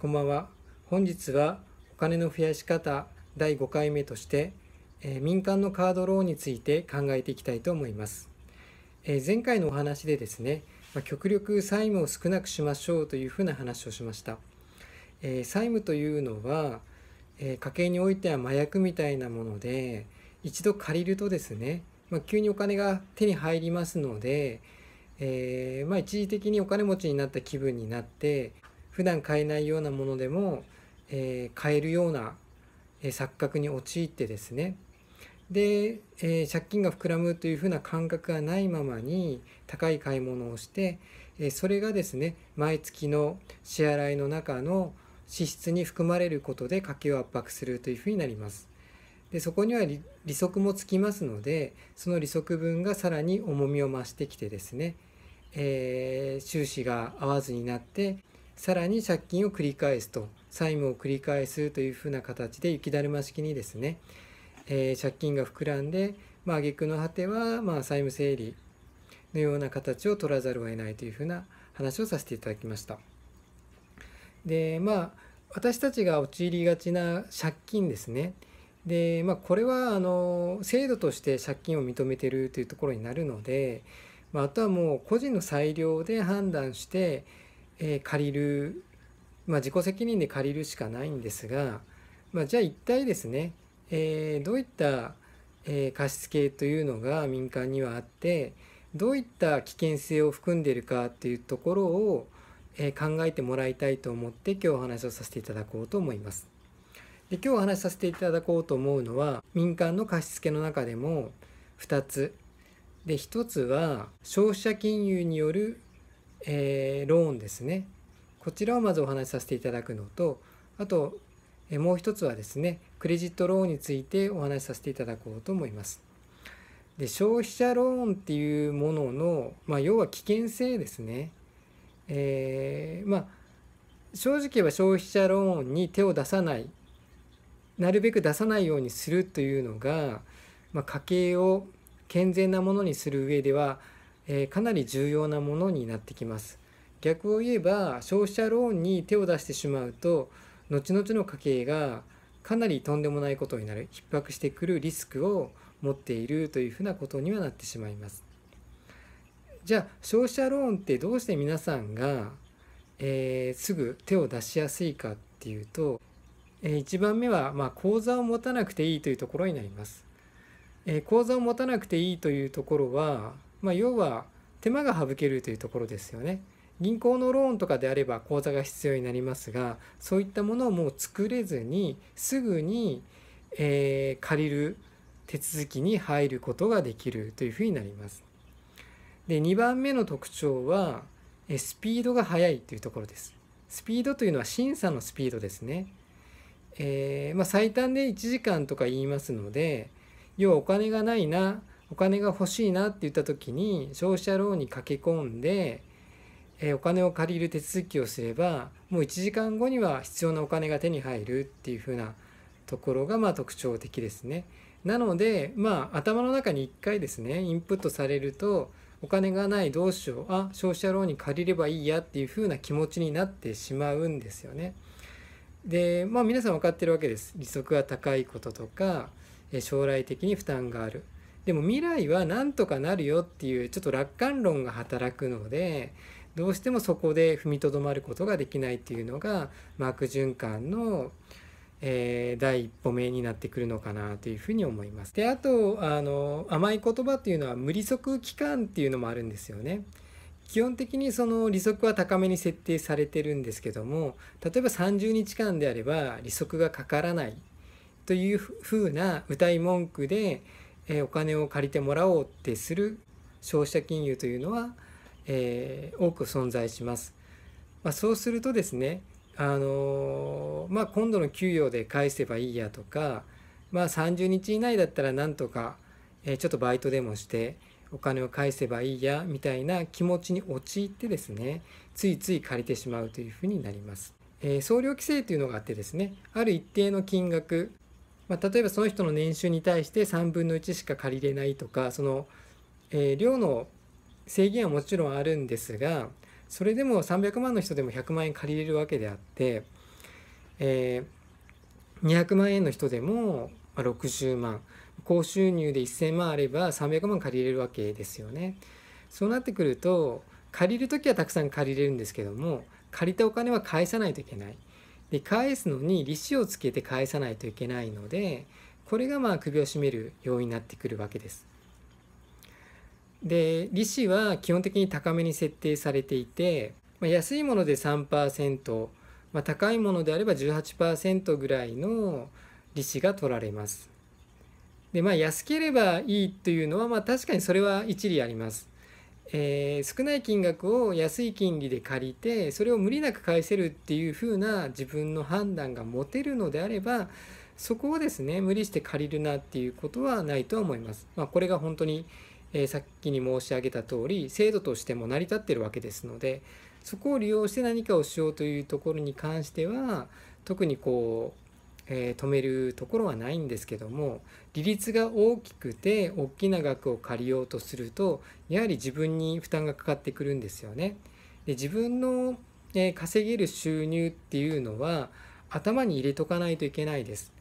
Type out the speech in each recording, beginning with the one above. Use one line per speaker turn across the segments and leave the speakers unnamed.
こんばんは。本日はお金の増やし方第5回目として、えー、民間のカードローンについて考えていきたいと思います。えー、前回のお話でですね、まあ、極力債務を少なくしましょうというふうな話をしました。えー、債務というのは、え家計においては麻薬みたいなもので、一度借りるとですね、まあ、急にお金が手に入りますので、えまあ、一時的にお金持ちになった気分になって、普段買えないようなものでも、えー、買えるような、えー、錯覚に陥ってですねで、えー、借金が膨らむというふうな感覚がないままに高い買い物をして、えそれがですね毎月の支払いの中の支出に含まれることで家計を圧迫するというふうになります。でそこには利息もつきますのでその利息分がさらに重みを増してきてですね、えー、収支が合わずになってさらに借金を繰り返すと債務を繰り返すというふうな形で雪だるま式にですね、えー、借金が膨らんで、まあげ句の果ては、まあ、債務整理のような形を取らざるを得ないというふうな話をさせていただきました。でまあ私たちが陥りがちな借金ですね。でまあ、これはあの制度として借金を認めてるというところになるので、まあ、あとはもう個人の裁量で判断してえー、借りる、まあ、自己責任で借りるしかないんですが、まあ、じゃあ一体ですね、えー、どういった、えー、貸付というのが民間にはあってどういった危険性を含んでいるかというところを、え考えてもらいたいと思って今日お話をさせていただこうと思います。で今日お話しさせていただこうと思うのは民間の貸付の中でも2つで1つは消費者金融によるえー、ローンですねこちらをまずお話しさせていただくのとあと、えー、もう一つはですねクレジットローンについてお話しさせていただこうと思います。で消費者ローンっていうものの、まあ、要は危険性ですね。えー、まあ正直言えば消費者ローンに手を出さないなるべく出さないようにするというのが、まあ、家計を健全なものにする上ではえー、かなり重要なものになってきます。逆を言えば消費者ローンに手を出してしまうと後々の家計がかなりとんでもないことになる逼迫してくるリスクを持っているというふうなことにはなってしまいます。じゃあ消費者ローンってどうして皆さんが、えー、すぐ手を出しやすいかっていうと、えー、1番目は、まあ、口座を持たなくていいというところになります。えー、口座を持たなくていいというところはまあ、要は手間が省けるというところですよね。銀行のローンとかであれば口座が必要になりますがそういったものをもう作れずにすぐに、えー、借りる手続きに入ることができるというふうになります。で2番目の特徴はスピードが速いというところです。スピードというのは審査のスピードですね。えー、まあ、最短で1時間とか言いますので要はお金がないなお金が欲しいなって言った時に消費者ローンに駆け込んで、えお金を借りる手続きをすればもう1時間後には必要なお金が手に入るっていう風なところがまあ特徴的ですね。なのでまあ頭の中に1回ですねインプットされるとお金がないどうしようあ消費者ローンに借りればいいやっていう風な気持ちになってしまうんですよね。でまあ皆さん分かってるわけです。利息が高いこととか将来的に負担があるでも未来はなんとかなるよっていうちょっと楽観論が働くのでどうしてもそこで踏みとどまることができないっていうのがマーク循環の、えー、第一歩目になってくるのかなというふうに思います。であとあの甘い言葉っていうのは無利息期間っていうのもあるんですよね。基本的にその利息は高めに設定されてるんですけども例えば30日間であれば利息がかからないというふうな謳い文句でえお金を借りてもらおうってする消費者金融というのは、えー、多く存在します。まあ、そうするとですね、あのー、まあ、今度の給与で返せばいいやとか、まあ、30日以内だったらなんとか、えー、ちょっとバイトでもしてお金を返せばいいやみたいな気持ちに陥ってですねついつい借りてしまうというふうになります。えー、総量規制というのがあってですねある一定の金額まあ、例えばその人の年収に対して3分の1しか借りれないとかその、えー、量の制限はもちろんあるんですがそれでも300万の人でも100万円借りれるわけであって、えー、200万円の人でも60万高収入で1,000万あれば300万借りれるわけですよね。そうなってくると借りる時はたくさん借りれるんですけども借りたお金は返さないといけないで返すのに利子をつけて返さないといけないのでこれがまあ首を絞める要因になってくるわけです。で利子は基本的に高めに設定されていて、まあ、安いもので3%、まあ、高いものであれば18%ぐらいの利子が取られます。でまあ安ければいいというのは、まあ、確かにそれは一理あります。えー、少ない金額を安い金利で借りてそれを無理なく返せるっていう風な自分の判断が持てるのであればそこをですね無理して借りるなっていうことはないとは思います。まあ、これが本当に、えー、さっきに申し上げた通り制度としても成り立ってるわけですのでそこを利用して何かをしようというところに関しては特にこうえー、止めるところはないんですけども利率が大きくて大きな額を借りようとするとやはり自分に負担がかかってくるんですよね。で自分の、えー、稼げる収入っていうのは頭に入れとかないといけないです。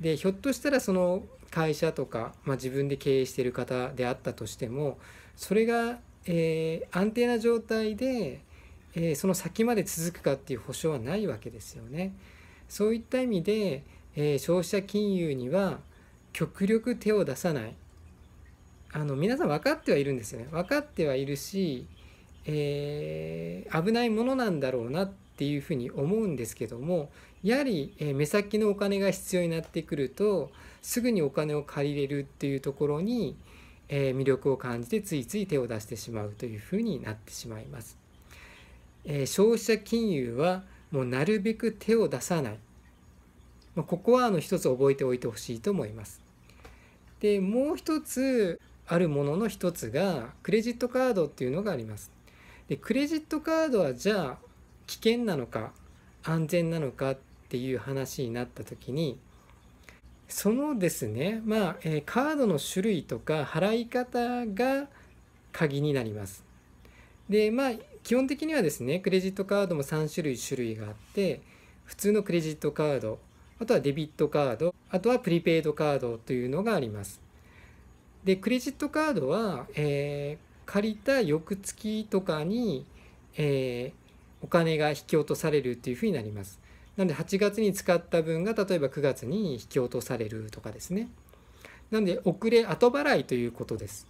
でひょっとしたらその会社とか、まあ、自分で経営している方であったとしてもそれが、えー、安定な状態で、えその先まで続くかっていう保証はないわけですよね。そういった意味で、えー、消費者金融には極力手を出さないあの皆さん分かってはいるんですよね分かってはいるし、えー、危ないものなんだろうなっていうふうに思うんですけどもやはり、えー、目先のお金が必要になってくるとすぐにお金を借りれるっていうところに、えー、魅力を感じてついつい手を出してしまうというふうになってしまいます。え消費者金融はもうなるべく手を出さない、まあ、ここはあの一つ覚えておいてほしいと思います。でもう一つあるものの一つがクレジットカードっていうのがあります。でクレジットカードはじゃあ危険なのか安全なのかっていう話になった時にそのですねまあ、えー、カードの種類とか払い方が鍵になります。でまあ基本的にはですねクレジットカードも3種類種類があって普通のクレジットカードあとはデビットカードあとはプリペイドカードというのがありますでクレジットカードは、えー、借りた翌月とかに、えー、お金が引き落とされるっていうふうになりますなので8月に使った分が例えば9月に引き落とされるとかですねなので遅れ後払いということです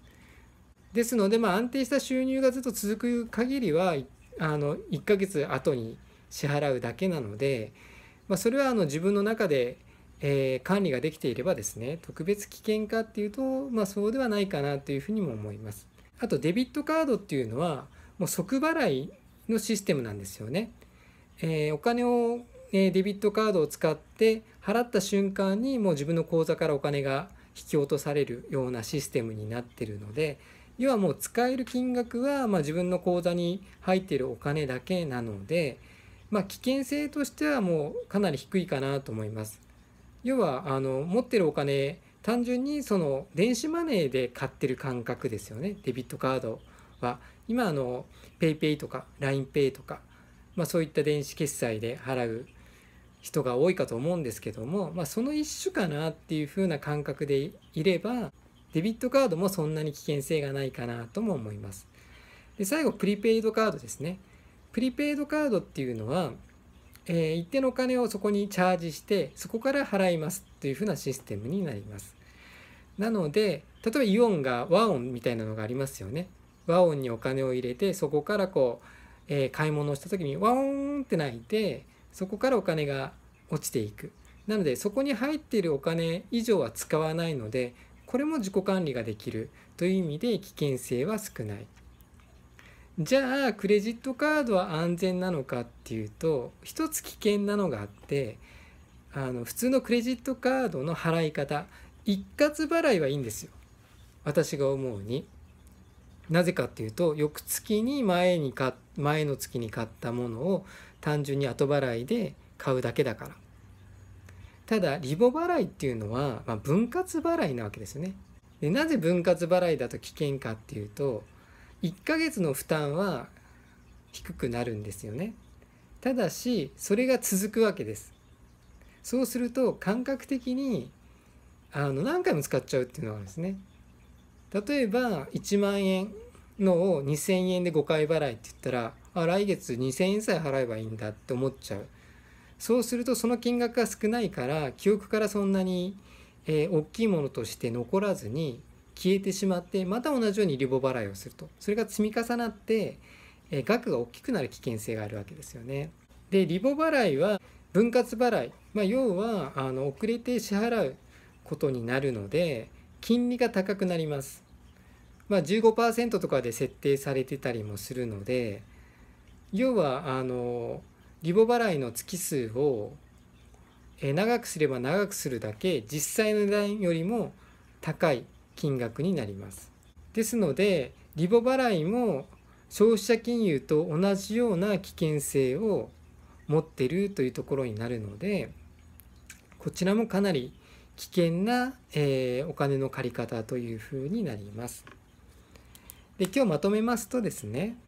ですので、まあ、安定した収入がずっと続く限りはあの1ヶ月後に支払うだけなので、まあ、それはあの自分の中で、えー、管理ができていればですね特別危険かっていうと、まあ、そうではないかなというふうにも思います。あとデビットカードっていうのはもう即払いのシステムなんですよね。えー、お金を、えデビットカードを使って払った瞬間にもう自分の口座からお金が引き落とされるようなシステムになってるので、要はもう使える金額は、まあ、自分の口座に入っているお金だけなので、まあ、危険性としてはもうかなり低いかなと思います。要はあの持ってるお金単純にその電子マネーで買ってる感覚ですよねデビットカードは今あの PayPay とか LINEPay とか、まあ、そういった電子決済で払う人が多いかと思うんですけども、まあ、その一種かなっていうふうな感覚でいればデビットカードもそんなに危険性がないかなとも思います。で最後、プリペイドカードですね。プリペイドカードっていうのは、えー、一定のお金をそこにチャージして、そこから払いますというふうなシステムになります。なので、例えばイオンが和音みたいなのがありますよね。和音にお金を入れて、そこからこう、えー、買い物をした時にワオーンって鳴いて、そこからお金が落ちていく。なので、そこに入っているお金以上は使わないので、これも自己管理ができるという意味で危険性は少ない。じゃあクレジットカードは安全なのかっていうと一つ危険なのがあってあの普通のクレジットカードの払い方一括払いはいいんですよ私が思うに。なぜかっていうと翌月に前にか前の月に買ったものを単純に後払いで買うだけだから。ただリボ払いっていうのは、まあ、分割払いなわけですよねでなぜ分割払いだと危険かっていうと1ヶ月の負担は低くなるんですよねただしそれが続くわけですそうすると感覚的にあの何回も使っちゃうっていうのがあるんですね例えば1万円のを2000円で5回払いって言ったらあ来月2000円さえ払えばいいんだって思っちゃうそうするとその金額が少ないから記憶からそんなに、えー、大きいものとして残らずに消えてしまってまた同じようにリボ払いをするとそれが積み重なって、えー、額が大きくなる危険性があるわけですよね。でリボ払いは分割払い、まあ、要はあの遅れて支払うことになるので金利が高くなります。まあ、15%とかで設定されてたりもするので要はあのリボ払いの月数を長くすれば長くするだけ実際の値段よりも高い金額になります。ですのでリボ払いも消費者金融と同じような危険性を持ってるというところになるのでこちらもかなり危険な、えー、お金の借り方というふうになります。で今日まとめますとですね、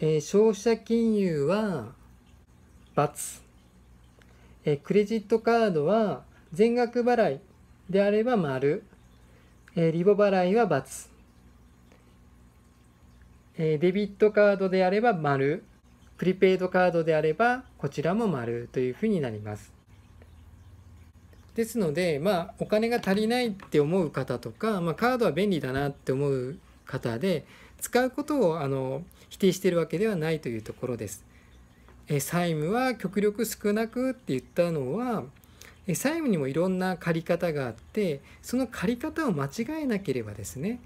えー、消費者金融は×えクレジットカードは全額払いであれば丸えリボ払いは×えデビットカードであれば丸プリペイドカードであればこちらも丸というふうになりますですのでまあお金が足りないって思う方とか、まあ、カードは便利だなって思う方で使うことをあの否定してるわけではないというところです。え債務は極力少なくって言ったのは債務にもいろんな借り方があってその借り方を間違えなければですね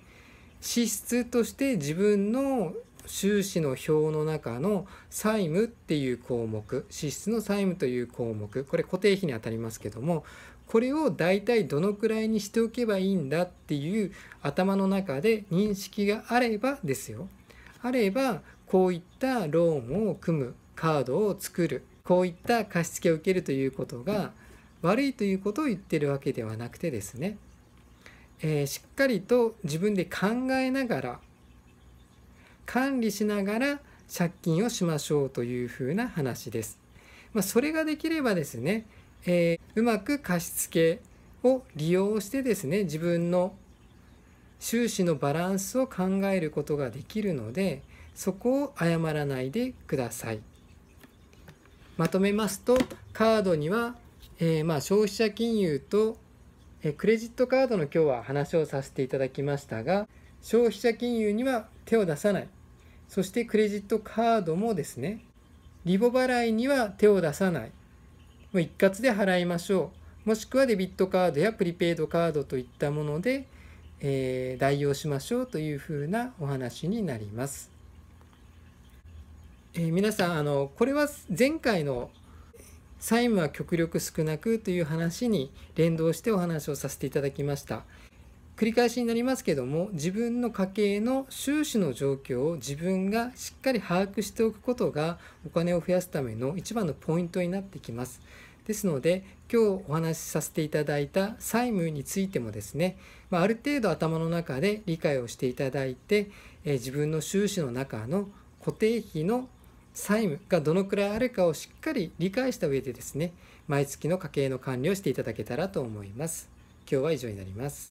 支出として自分の収支の表の中の債務っていう項目支出の債務という項目これ固定費にあたりますけどもこれを大体どのくらいにしておけばいいんだっていう頭の中で認識があればですよあればこういったローンを組むカードを作るこういった貸付を受けるということが悪いということを言ってるわけではなくてですね、えー、しっかりと自分で考えながら管理しながら借金をしましょうというふうな話です。まあ、それができればですね、えー、うまく貸付を利用してですね自分の収支のバランスを考えることができるのでそこを謝らないでください。まとめますとカードには、えー、まあ消費者金融と、えー、クレジットカードの今日は話をさせていただきましたが消費者金融には手を出さないそしてクレジットカードもですねリボ払いには手を出さないもう一括で払いましょうもしくはデビットカードやプリペイドカードといったもので、えー、代用しましょうというふうなお話になります。えー、皆さんあのこれは前回の債務は極力少なくという話に連動してお話をさせていただきました繰り返しになりますけども自分の家計の収支の状況を自分がしっかり把握しておくことがお金を増やすための一番のポイントになってきますですので今日お話しさせていただいた債務についてもですね、まあ、る程度頭の中で理解をしていただいて、え自分の収支の中の固定費の債務がどのくらいあるかをしっかり理解した上でですね毎月の家計の管理をしていただけたらと思います今日は以上になります